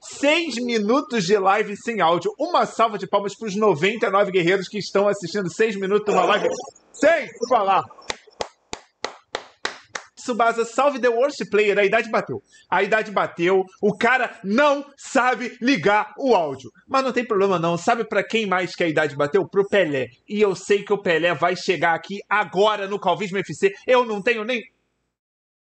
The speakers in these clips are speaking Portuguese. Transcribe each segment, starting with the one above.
Seis minutos de live sem áudio. Uma salva de palmas para os 99 guerreiros que estão assistindo seis minutos de uma live sem falar. Tsubasa, salve The Worst Player. A idade bateu. A idade bateu. O cara não sabe ligar o áudio. Mas não tem problema, não. Sabe para quem mais que a idade bateu? Pro Pelé. E eu sei que o Pelé vai chegar aqui agora no Calvismo FC. Eu não tenho nem.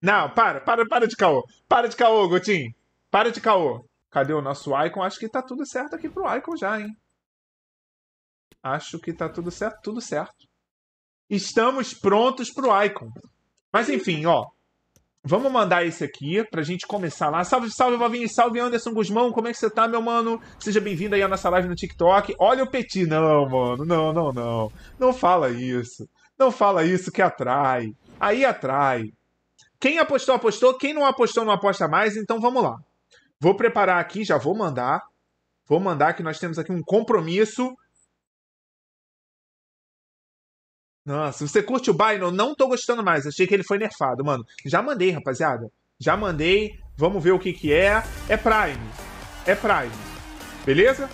Não, para, para, para de caô. Para de caô, Gotinho. Para de caô. Cadê o nosso Icon? Acho que tá tudo certo aqui pro Icon já, hein? Acho que tá tudo certo, tudo certo. Estamos prontos pro Icon. Mas enfim, ó. Vamos mandar esse aqui pra gente começar lá. Salve, salve, Vovinho. Salve, Anderson Guzmão. Como é que você tá, meu mano? Seja bem-vindo aí à nossa live no TikTok. Olha o Petit. Não, mano. Não, não, não. Não fala isso. Não fala isso que atrai. Aí atrai. Quem apostou, apostou. Quem não apostou, não aposta mais. Então vamos lá. Vou preparar aqui, já vou mandar. Vou mandar que nós temos aqui um compromisso. Nossa, você curte o Bynum? Não tô gostando mais. Achei que ele foi nerfado, mano. Já mandei, rapaziada. Já mandei. Vamos ver o que que é. É Prime. É Prime. Beleza?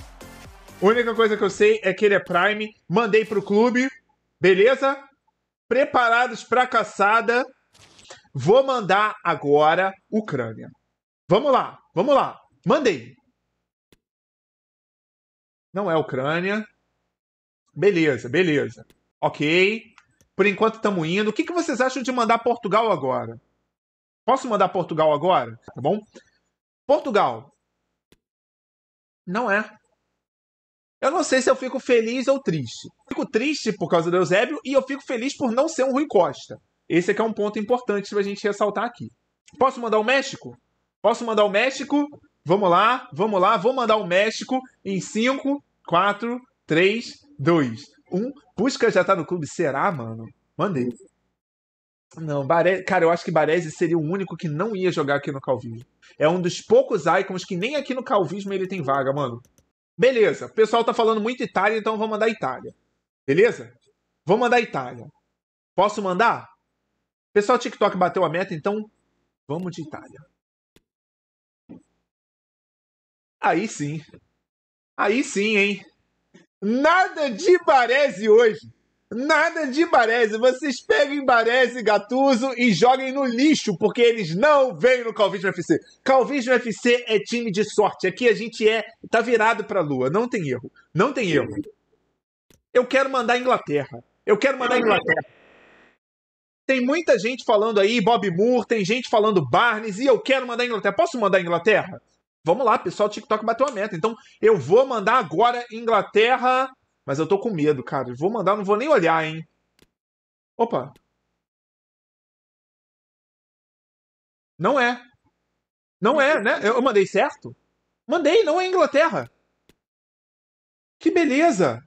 A única coisa que eu sei é que ele é Prime. Mandei pro clube. Beleza? Preparados pra caçada. Vou mandar agora Ucrânia. Vamos lá, vamos lá. Mandei. Não é Ucrânia. Beleza, beleza. Ok. Por enquanto estamos indo. O que, que vocês acham de mandar Portugal agora? Posso mandar Portugal agora? Tá bom? Portugal. Não é. Eu não sei se eu fico feliz ou triste. Fico triste por causa do Eusébio e eu fico feliz por não ser um Rui Costa. Esse aqui é, é um ponto importante pra gente ressaltar aqui. Posso mandar o México? Posso mandar o México? Vamos lá, vamos lá, vou mandar o México em 5, 4, 3, 2, 1. Pusca já tá no clube, será, mano? Mandei. Não, Bare... cara, eu acho que Baresi seria o único que não ia jogar aqui no Calvismo. É um dos poucos icons que nem aqui no Calvismo ele tem vaga, mano. Beleza, o pessoal tá falando muito Itália, então vou mandar Itália. Beleza? Vou mandar Itália. Posso mandar? Pessoal, TikTok bateu a meta, então vamos de Itália. Aí sim. Aí sim, hein? Nada de Baresi hoje. Nada de Baresi. Vocês peguem Baresi, Gatuso e joguem no lixo, porque eles não vêm no Calvismo FC. Calvismo FC é time de sorte. Aqui a gente é tá virado a lua. Não tem erro. Não tem erro. Eu quero mandar a Inglaterra. Eu quero mandar a Inglaterra. Tem muita gente falando aí Bob Moore, tem gente falando Barnes e eu quero mandar a Inglaterra. Posso mandar a Inglaterra? Vamos lá, pessoal, o TikTok bateu a meta. Então, eu vou mandar agora Inglaterra. Mas eu tô com medo, cara. Eu vou mandar, não vou nem olhar, hein? Opa. Não é. Não é, né? Eu mandei certo? Mandei, não é Inglaterra. Que beleza.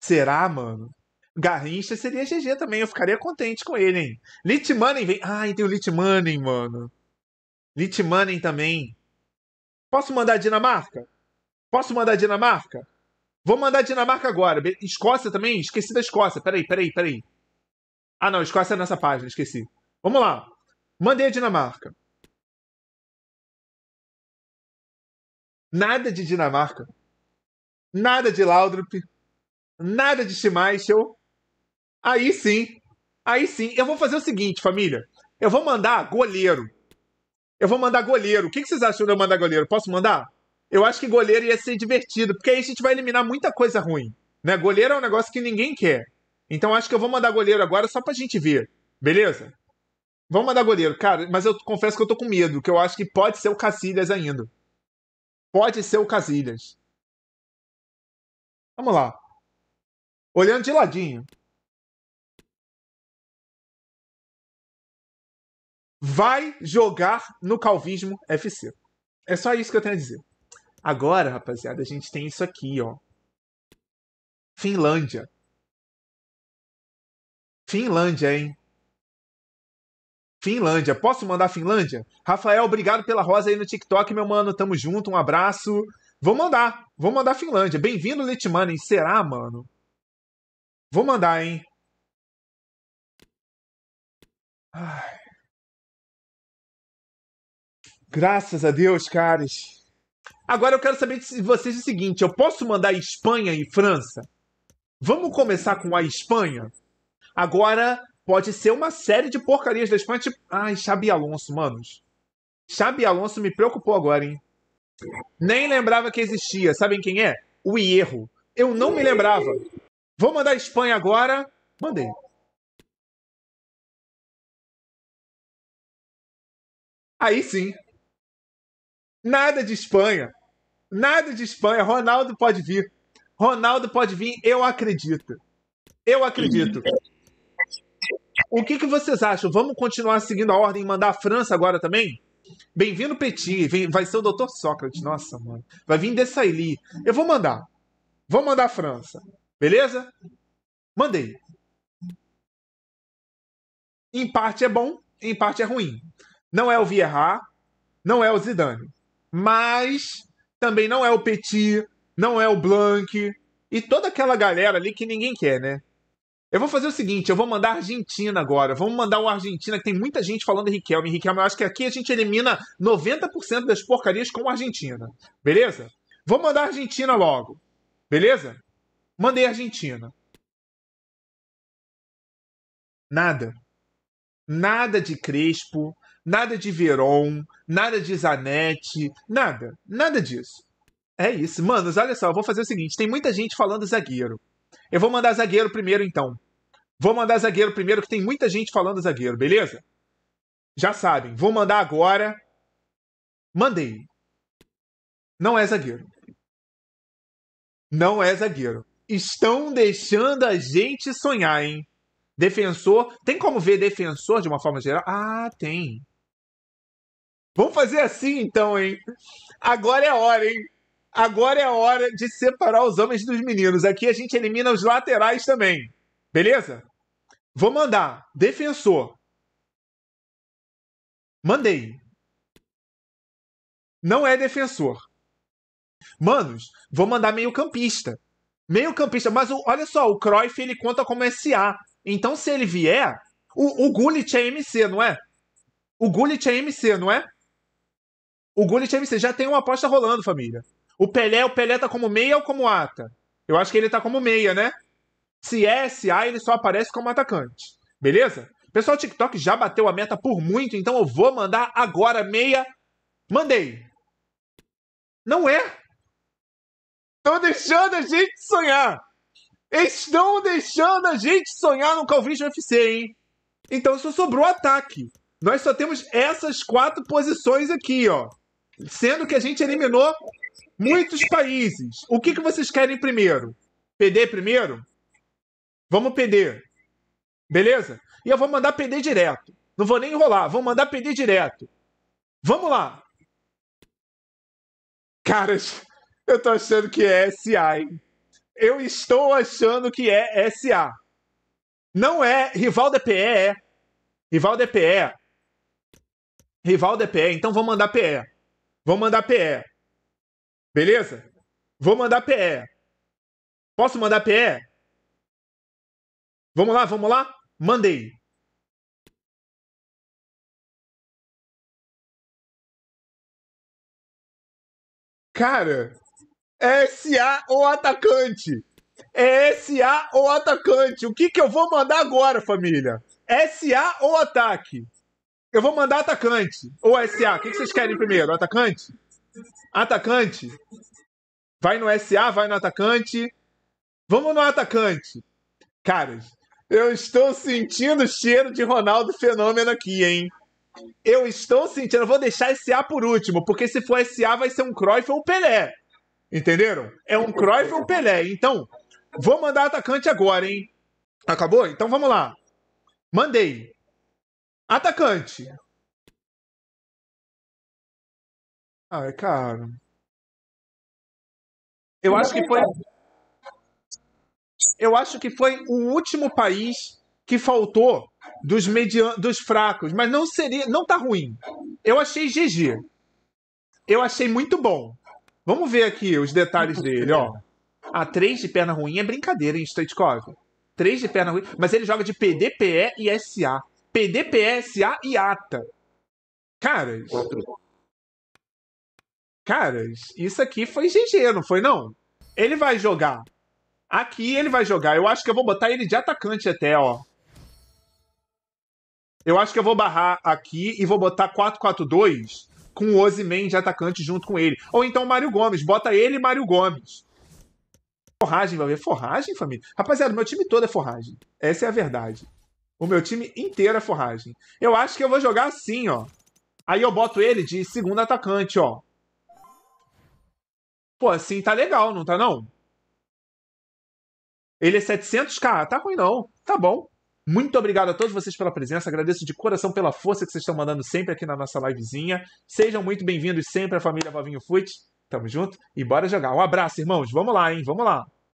Será, mano? Garrincha seria GG também. Eu ficaria contente com ele, hein? Litmanen vem. Ai, tem o Litmanen, mano. Litmanen também. Posso mandar Dinamarca? Posso mandar Dinamarca? Vou mandar Dinamarca agora. Escócia também? Esqueci da Escócia. Peraí, peraí, peraí. Ah, não. Escócia é nessa página. Esqueci. Vamos lá. Mandei a Dinamarca. Nada de Dinamarca. Nada de Laudrup. Nada de Schmeichel. Aí sim. Aí sim. Eu vou fazer o seguinte, família. Eu vou mandar goleiro. Eu vou mandar goleiro. O que vocês acham de eu mandar goleiro? Posso mandar? Eu acho que goleiro ia ser divertido, porque aí a gente vai eliminar muita coisa ruim. Né? Goleiro é um negócio que ninguém quer. Então acho que eu vou mandar goleiro agora só pra gente ver. Beleza? Vamos mandar goleiro, cara. Mas eu confesso que eu tô com medo, que eu acho que pode ser o Casilhas ainda. Pode ser o Casilhas. Vamos lá. Olhando de ladinho. vai jogar no Calvismo FC. É só isso que eu tenho a dizer. Agora, rapaziada, a gente tem isso aqui, ó. Finlândia. Finlândia, hein? Finlândia. Posso mandar Finlândia? Rafael, obrigado pela rosa aí no TikTok, meu mano. Tamo junto, um abraço. Vou mandar. Vou mandar Finlândia. Bem-vindo, Litmanen. Será, mano? Vou mandar, hein? Ai. Graças a Deus, caras. Agora eu quero saber de vocês o seguinte: eu posso mandar Espanha e França? Vamos começar com a Espanha? Agora pode ser uma série de porcarias da Espanha, tipo. Ai, Xabi Alonso, manos. Xabi Alonso me preocupou agora, hein? Nem lembrava que existia. Sabem quem é? O erro. Eu não me lembrava. Vou mandar Espanha agora. Mandei. Aí sim. Nada de Espanha. Nada de Espanha. Ronaldo pode vir. Ronaldo pode vir, eu acredito. Eu acredito. O que, que vocês acham? Vamos continuar seguindo a ordem e mandar a França agora também? Bem-vindo, Petit. Vem, vai ser o Dr. Sócrates. Nossa, mano. Vai vir Dessailly. Eu vou mandar. Vou mandar a França. Beleza? Mandei. Em parte é bom, em parte é ruim. Não é o Vieira, não é o Zidane mas também não é o Petit, não é o Blank e toda aquela galera ali que ninguém quer, né? Eu vou fazer o seguinte, eu vou mandar a Argentina agora. Vamos mandar o Argentina, que tem muita gente falando de Riquelme. Riquelme, eu acho que aqui a gente elimina 90% das porcarias com a Argentina. Beleza? Vou mandar a Argentina logo. Beleza? Mandei a Argentina. Nada. Nada de Crespo, nada de Veron, nada de Zanetti, nada, nada disso. É isso. Manos, olha só, eu vou fazer o seguinte: tem muita gente falando zagueiro. Eu vou mandar zagueiro primeiro, então. Vou mandar zagueiro primeiro, que tem muita gente falando zagueiro, beleza? Já sabem, vou mandar agora. Mandei. Não é zagueiro. Não é zagueiro. Estão deixando a gente sonhar, hein? Defensor. Tem como ver defensor de uma forma geral? Ah, tem. Vamos fazer assim então, hein? Agora é a hora, hein? Agora é a hora de separar os homens dos meninos. Aqui a gente elimina os laterais também. Beleza? Vou mandar. Defensor. Mandei. Não é defensor. Manos, vou mandar meio-campista. Meio-campista, mas o, olha só, o Cruyff ele conta como SA. Então se ele vier, o, o Gullit é MC, não é? O Gullit é MC, não é? O Gullit MC já tem uma aposta rolando, família. O Pelé, o Pelé tá como meia ou como ata? Eu acho que ele tá como meia, né? Se é, se A, ele só aparece como atacante. Beleza? Pessoal, o TikTok já bateu a meta por muito, então eu vou mandar agora meia. Mandei. Não é? Estão deixando a gente sonhar. Estão deixando a gente sonhar no Calvinho FC, hein? Então só sobrou ataque. Nós só temos essas quatro posições aqui, ó. Sendo que a gente eliminou muitos países. O que, que vocês querem primeiro? PD primeiro? Vamos PD. Beleza? E eu vou mandar PD direto. Não vou nem enrolar, vou mandar PD direto. Vamos lá. Caras, eu tô achando que é SA, hein? Eu estou achando que é SA. Não é. Rival da PE é. Rival da PE. Rival da PE, então vou mandar PE. Vou mandar PE. Beleza? Vou mandar PE. Posso mandar PE? Vamos lá, vamos lá? Mandei. Cara, é SA ou atacante? É SA ou atacante? O que, que eu vou mandar agora, família? SA ou ataque? Eu vou mandar atacante. Ou SA. O que vocês querem primeiro? Atacante? Atacante? Vai no SA, vai no atacante. Vamos no atacante. Caras, eu estou sentindo o cheiro de Ronaldo Fenômeno aqui, hein? Eu estou sentindo. Eu vou deixar SA por último, porque se for SA vai ser um Cruyff ou um Pelé. Entenderam? É um Cruyff ou um Pelé. Então, vou mandar atacante agora, hein? Acabou? Então vamos lá. Mandei. Atacante. Ah, é caro. Eu acho que foi. Eu acho que foi o último país que faltou dos median... dos fracos, mas não seria, não tá ruim. Eu achei GG. Eu achei muito bom. Vamos ver aqui os detalhes dele, ó. A ah, de perna ruim é brincadeira, hein, Stoichkov? Três de perna ruim, mas ele joga de PD, PE e SA a e ATA. Caras. Caras, isso aqui foi GG, não foi não? Ele vai jogar. Aqui ele vai jogar. Eu acho que eu vou botar ele de atacante até, ó. Eu acho que eu vou barrar aqui e vou botar 4-4-2 com o Ozyman de atacante junto com ele. Ou então Mário Gomes. Bota ele e Mário Gomes. Forragem, vai ver. Forragem, família? Rapaziada, meu time todo é forragem. Essa é a verdade. O meu time inteiro é forragem. Eu acho que eu vou jogar assim, ó. Aí eu boto ele de segundo atacante, ó. Pô, assim tá legal, não tá não? Ele é 700k. Tá ruim não. Tá bom. Muito obrigado a todos vocês pela presença. Agradeço de coração pela força que vocês estão mandando sempre aqui na nossa livezinha. Sejam muito bem-vindos sempre à família Vovinho Fute. Tamo junto e bora jogar. Um abraço, irmãos. Vamos lá, hein? Vamos lá.